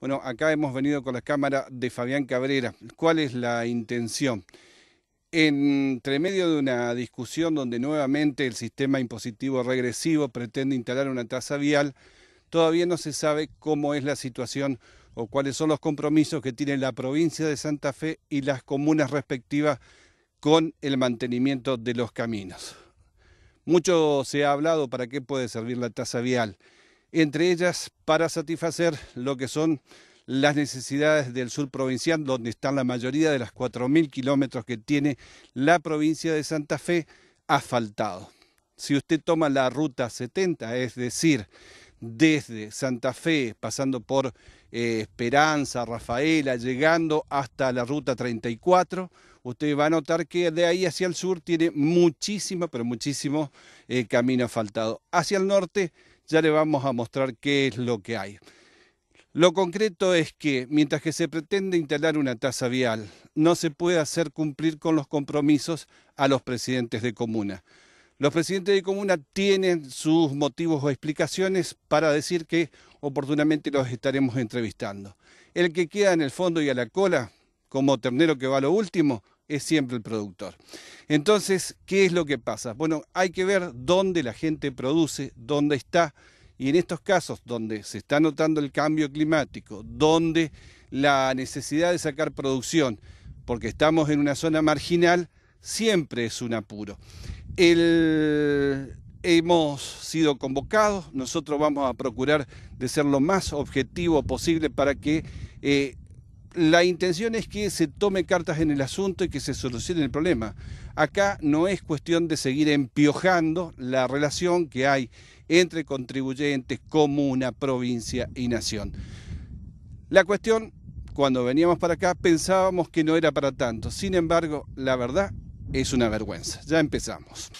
Bueno, acá hemos venido con la cámara de Fabián Cabrera. ¿Cuál es la intención? Entre medio de una discusión donde nuevamente el sistema impositivo regresivo pretende instalar una tasa vial, todavía no se sabe cómo es la situación o cuáles son los compromisos que tiene la provincia de Santa Fe y las comunas respectivas con el mantenimiento de los caminos. Mucho se ha hablado para qué puede servir la tasa vial entre ellas para satisfacer lo que son las necesidades del sur provincial, donde están la mayoría de las 4.000 kilómetros que tiene la provincia de Santa Fe asfaltado. Si usted toma la ruta 70, es decir, desde Santa Fe, pasando por eh, Esperanza, Rafaela, llegando hasta la ruta 34, usted va a notar que de ahí hacia el sur tiene muchísimo, pero muchísimo eh, camino asfaltado. Hacia el norte ya le vamos a mostrar qué es lo que hay. Lo concreto es que mientras que se pretende instalar una tasa vial, no se puede hacer cumplir con los compromisos a los presidentes de comuna. Los presidentes de comuna tienen sus motivos o explicaciones para decir que oportunamente los estaremos entrevistando. El que queda en el fondo y a la cola, como ternero que va a lo último, es siempre el productor. Entonces, ¿qué es lo que pasa? Bueno, hay que ver dónde la gente produce, dónde está. Y en estos casos donde se está notando el cambio climático, donde la necesidad de sacar producción, porque estamos en una zona marginal, siempre es un apuro. Hemos sido convocados, nosotros vamos a procurar de ser lo más objetivo posible para que eh, la intención es que se tome cartas en el asunto y que se solucione el problema. Acá no es cuestión de seguir empiojando la relación que hay entre contribuyentes, comuna, provincia y nación. La cuestión, cuando veníamos para acá, pensábamos que no era para tanto. Sin embargo, la verdad es una vergüenza. Ya empezamos.